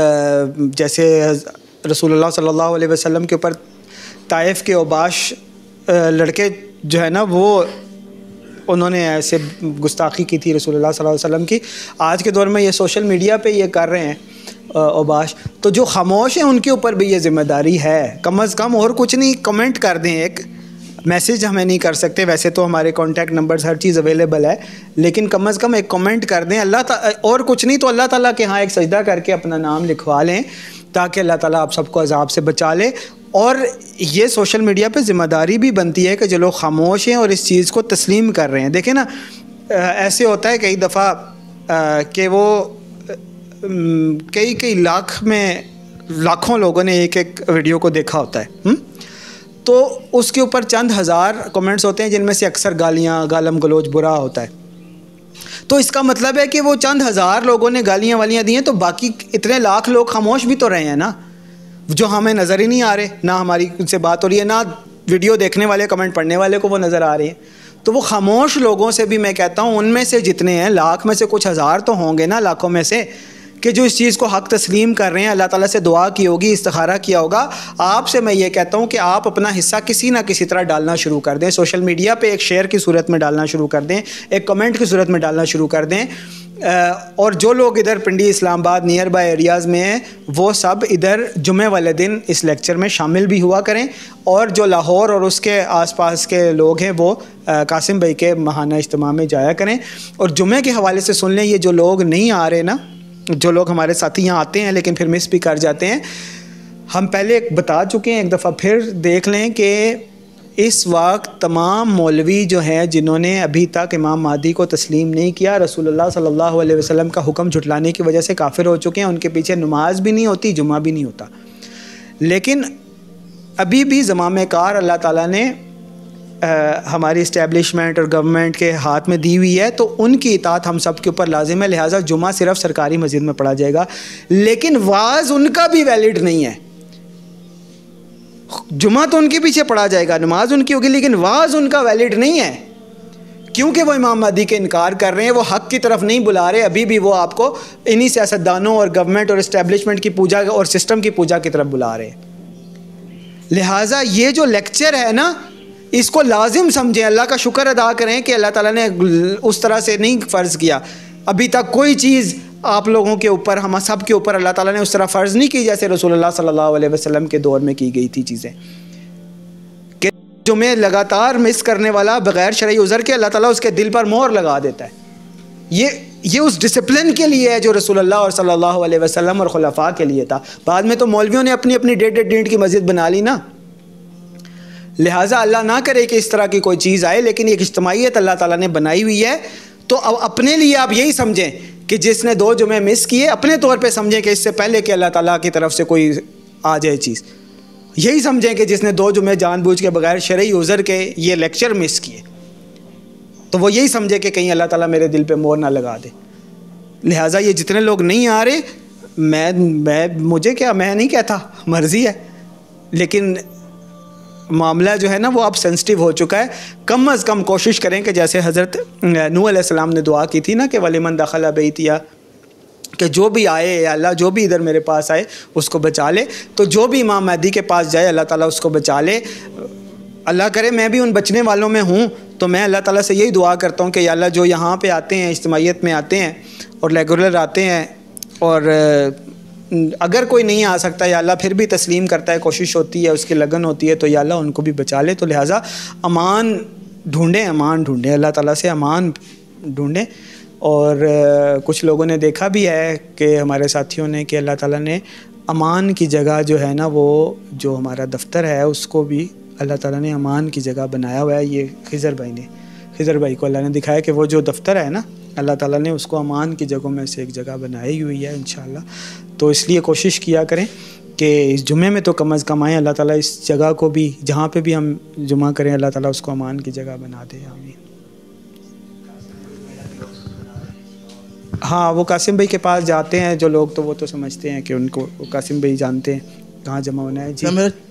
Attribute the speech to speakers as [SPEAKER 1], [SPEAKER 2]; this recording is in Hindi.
[SPEAKER 1] जैसे रसूल सल्ला वसम के ऊपर ताइफ़ के उबाश लड़के जो है ना वो उन्होंने ऐसे गुस्ताखी की थी रसूल सल्लल्लाहु अलैहि वसल्लम की आज के दौर में ये सोशल मीडिया पे ये कर रहे हैं ओबाश तो जो खामोश हैं उनके ऊपर भी ये ज़िम्मेदारी है कम अज़ कम और कुछ नहीं कमेंट कर दें एक मैसेज हमें नहीं कर सकते वैसे तो हमारे कॉन्टैक्ट नंबर हर चीज़ अवेलेबल है लेकिन कम अज़ कम एक कमेंट कर दें अल्लाह और कुछ नहीं तो अल्लाह ताला के यहाँ एक सजदा करके अपना नाम लिखवा लें ताकि अल्लाह ताला आप सबको अजाब से बचा ले और ये सोशल मीडिया पे ज़िम्मेदारी भी बनती है कि जो लोग खामोश हैं और इस चीज़ को तस्लीम कर रहे हैं देखें ना ऐसे होता है कई दफ़ा कि वो कई कई लाख में लाखों लोगों ने एक एक वीडियो को देखा होता है हु? तो उसके ऊपर चंद हज़ार कमेंट्स होते हैं जिनमें से अक्सर गालियाँ गालम गलोच बुरा होता है तो इसका मतलब है कि वो चंद हज़ार लोगों ने गालियाँ वालियाँ दी हैं तो बाकी इतने लाख लोग खामोश भी तो रहे हैं ना जो हमें नज़र ही नहीं आ रहे ना हमारी उनसे बात हो रही है ना वीडियो देखने वाले कमेंट पढ़ने वाले को वो नज़र आ रही है तो वो खामोश लोगों से भी मैं कहता हूँ उनमें से जितने हैं लाख में से कुछ हज़ार तो होंगे ना लाखों में से कि जो इस चीज़ को हक तस्लीम कर रहे हैं अल्लाह ताला से दुआ की होगी इस्तारा किया होगा आपसे मैं ये कहता हूँ कि आप अपना हिस्सा किसी ना किसी तरह डालना शुरू कर दें सोशल मीडिया पर एक शेयर की सूरत में डालना शुरू कर दें एक कमेंट की सूरत में डालना शुरू कर दें और जो लोग इधर Pindi Islamabad nearby areas में हैं वो सब इधर जुमे वाले दिन इस लेक्चर में शामिल भी हुआ करें और जो लाहौर और उसके आसपास के लोग हैं वो कासिम भाई के महाना इज्तम में जाया करें और जुमे के हवाले से सुन लें ये जो लोग नहीं आ रहे ना जो लोग हमारे साथी यहाँ आते हैं लेकिन फिर मिस भी कर जाते हैं हम पहले एक बता चुके हैं एक दफ़ा फिर देख लें कि इस वक्त तमाम मौलवी जो हैं जिन्होंने अभी तक इमाम मादी को तस्लीम नहीं किया रसूलुल्लाह सल्लल्लाहु अलैहि वसल्लम का हुक्म झुटलाने की वजह से काफिर हो चुके हैं उनके पीछे नमाज भी नहीं होती जुमा भी नहीं होता लेकिन अभी भी ज़माम कार अल्लाह ताला ने हमारी इस्टेबलिशमेंट और गवर्नमेंट के हाथ में दी हुई है तो उनकी इतात हम सब के ऊपर लाजिम है लिहाजा जुमा सिर्फ सरकारी मस्जिद में पढ़ा जाएगा लेकिन वाज उनका भी वैलिड नहीं है जुमा तो उनके पीछे पढ़ा जाएगा नमाज उनकी होगी लेकिन वाज उनका वैलिड नहीं है क्योंकि वो इमाम मदी के इनकार कर रहे हैं वो हक की तरफ नहीं बुला रहे अभी भी वो आपको इन्हीं सियासतदानों और गवर्नमेंट और इस्टेबलिशमेंट की पूजा और सिस्टम की पूजा की तरफ बुला रहे हैं लिहाजा ये जो लेक्चर है ना इसको लाजिम समझें अल्लाह का शुक्र अदा करें कि अल्लाह ताला ने उस तरह से नहीं फ़र्ज़ किया अभी तक कोई चीज़ आप लोगों के ऊपर हम सब के ऊपर अल्लाह ताला ने उस तरह फ़र्ज़ नहीं की जैसे रसूलुल्लाह सल्लल्लाहु अलैहि वसल्लम के दौर में की गई थी चीज़ें कि जो मैं लगातार मिस करने वाला बग़ैर शरा उज़र के अल्लाह ताला उसके दिल पर मोहर लगा देता है ये ये उस डिसिप्लिन के लिए है जो रसोल्ला और सल्लल्लाहु अलैहि वसल्लम और खुलफा के लिए था बाद में तो मौलवियों ने अपनी अपनी डेढ़ डेढ़ डेंट की मस्जिद बना ली ना लिहाजा अल्लाह ना करे कि इस तरह की कोई चीज़ आए लेकिन एक इज्तमाहीत अल्लाह ताला ने बनाई हुई है तो अब अपने लिए आप यही समझें कि जिसने दो जुमे मिस किए अपने तौर पे समझें कि इससे पहले कि अल्लाह ताला की तरफ से कोई आ जाए चीज़ यही समझें कि जिसने दो जुमे जानबूझ के बगैर शर्य उज़र के ये लेक्चर मिस किए तो वो यही समझे कि कहीं अल्लाह ताला मेरे दिल पे मोर ना लगा दे लिहाजा ये जितने लोग नहीं आ रहे मैं मैं मुझे क्या मैं नहीं कहता मर्ज़ी है लेकिन मामला जो है ना वो अब सेंसिटिव हो चुका है कम अज़ कम कोशिश करें कि जैसे हज़रत नू सलाम ने दुआ की थी ना कि वलीमन दखला बेतिया कि जो भी आए अल्लाह जो भी इधर मेरे पास आए उसको बचा ले तो जो भी इमाम महदी के पास जाए अल्लाह ताला उसको बचा ले अल्लाह करे मैं भी उन बचने वालों में हूँ तो मैं अल्लाह ताला से यही दुआ करता हूँ कि अल्लाह जो यहाँ पे आते हैं इज्तमीत में आते हैं और रेगुलर आते हैं और अगर कोई नहीं आ सकता या अल्लाह फिर भी तस्लीम करता है कोशिश होती है उसकी लगन होती है तो या अल्लाह उनको भी बचा ले तो लिहाजा अमान ढूंढें अमान ढूंढें अल्लाह ताला से अमान ढूंढें और कुछ लोगों ने देखा भी है कि हमारे साथियों ने कि अल्लाह ताला ने अमान की जगह जो है ना वो जो हमारा दफ्तर है उसको भी अल्लाह ताला ने अमान की जगह बनाया हुआ है ये खिज़र भाई ने खिज़र भाई को अल्लाह ने दिखाया कि वो जो दफ्तर है ना अल्लाह ताला ने उसको अमान की जगहों में से एक जगह बनाई हुई है इन तो इसलिए कोशिश किया करें कि इस जुमे में तो कम अज़ कम आएँ अल्लाह ताला इस जगह को भी जहाँ पे भी हम जुमा करें अल्लाह ताला उसको अमान की जगह बना दे आमीन हाँ वो कासिम भाई के पास जाते हैं जो लोग तो वो तो समझते हैं कि उनको वो कासिम भाई जानते हैं कहाँ जमा होना है जी मेरा